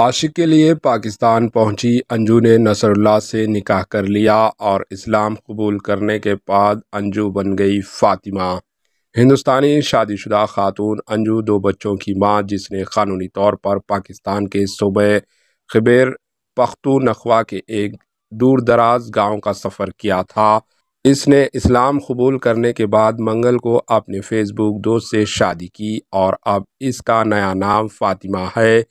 आशिक के लिए पाकिस्तान पहुंची अंजू ने नसरुल्ला से निकाह कर लिया और इस्लाम कबूल करने के बाद अंजू बन गई फ़ातिमा हिंदुस्तानी शादीशुदा खातून अंजू दो बच्चों की मां जिसने कानूनी तौर पर पाकिस्तान के सूबे खबेर पख्तूनखवा के एक दूर दराज गाँव का सफ़र किया था इसने इस्लाम कबूल करने के बाद मंगल को अपने फेसबुक दोस्त से शादी की और अब इसका नया नाम फ़ातिमा है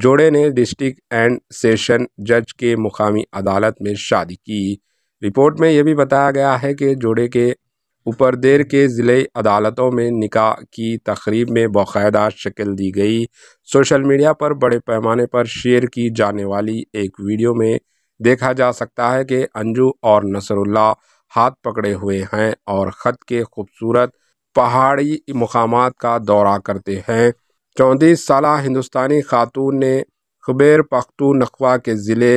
जोड़े ने डिस्ट्रिक्ट एंड सेशन जज के मुकामी अदालत में शादी की रिपोर्ट में यह भी बताया गया है कि जोड़े के ऊपर देर के ज़िले अदालतों में निकाह की तकरीब में बाकायदा शक्ल दी गई सोशल मीडिया पर बड़े पैमाने पर शेयर की जाने वाली एक वीडियो में देखा जा सकता है कि अंजू और नसरुल्ला हाथ पकड़े हुए हैं और ख़त के खूबसूरत पहाड़ी मकाम का दौरा करते हैं चौंतीस साल हिंदुस्तानी खातून ने खबेर नखवा के ज़िले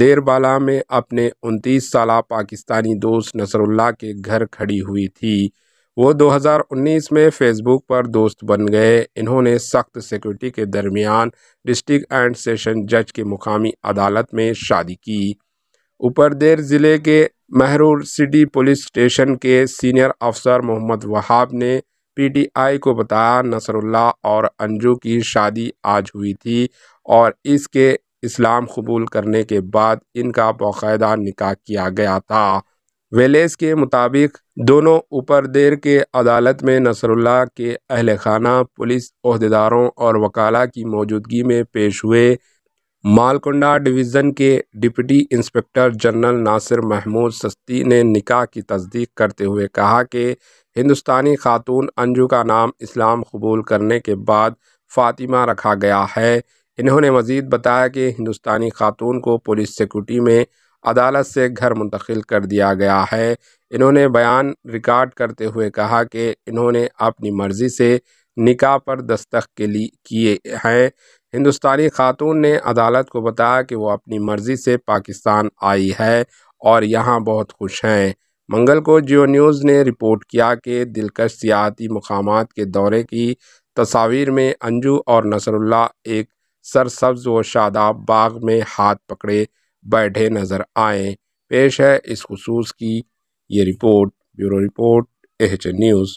देरबाला में अपने उनतीस साल पाकिस्तानी दोस्त नसरुल्ला के घर खड़ी हुई थी वो 2019 में फेसबुक पर दोस्त बन गए इन्होंने सख्त सिक्योरिटी के दरमियान डिस्ट्रिक्ट एंड सेशन जज के मुकामी अदालत में शादी की ऊपर देर ज़िले के महरूर सिटी पुलिस स्टेशन के सीनियर अफसर मोहम्मद वहाब ने पीटीआई को बताया नसरुल्ला और अंजू की शादी आज हुई थी और इसके इस्लाम कबूल करने के बाद इनका बाकायदा निकाह किया गया था वेलेस के मुताबिक दोनों ऊपर देर के अदालत में नसरुल्ला के अहल खाना पुलिस अहदेदारों और वकाला की मौजूदगी में पेश हुए मालकुंडा डिवीज़न के deputy inspector general Nasir Mahmood Satti ने निकाह की तस्दीक करते हुए कहा कि हिंदुस्तानी खातून अंजू का नाम इस्लाम कबूल करने के बाद फ़ातिमा रखा गया है इन्होंने मज़ीद बताया कि हिंदुस्तानी खातून को पुलिस सिक्योरिटी में अदालत से घर मुंतकिल कर दिया गया है इन्होंने बयान रिकॉर्ड करते हुए कहा कि इन्होंने अपनी मर्ज़ी से निकाह पर दस्तक के लिए किए हैं हिंदुस्तानी खातून ने अदालत को बताया कि वो अपनी मर्ज़ी से पाकिस्तान आई है और यहाँ बहुत खुश हैं मंगल को जियो न्यूज़ ने रिपोर्ट किया कि दिलकश सियाती मकाम के दौरे की तस्वीर में अंजू और नसरुल्ला एक सरसब्ज व शादाब बाग में हाथ पकड़े बैठे नज़र आए पेश है इस खसूस की ये report bureau report H news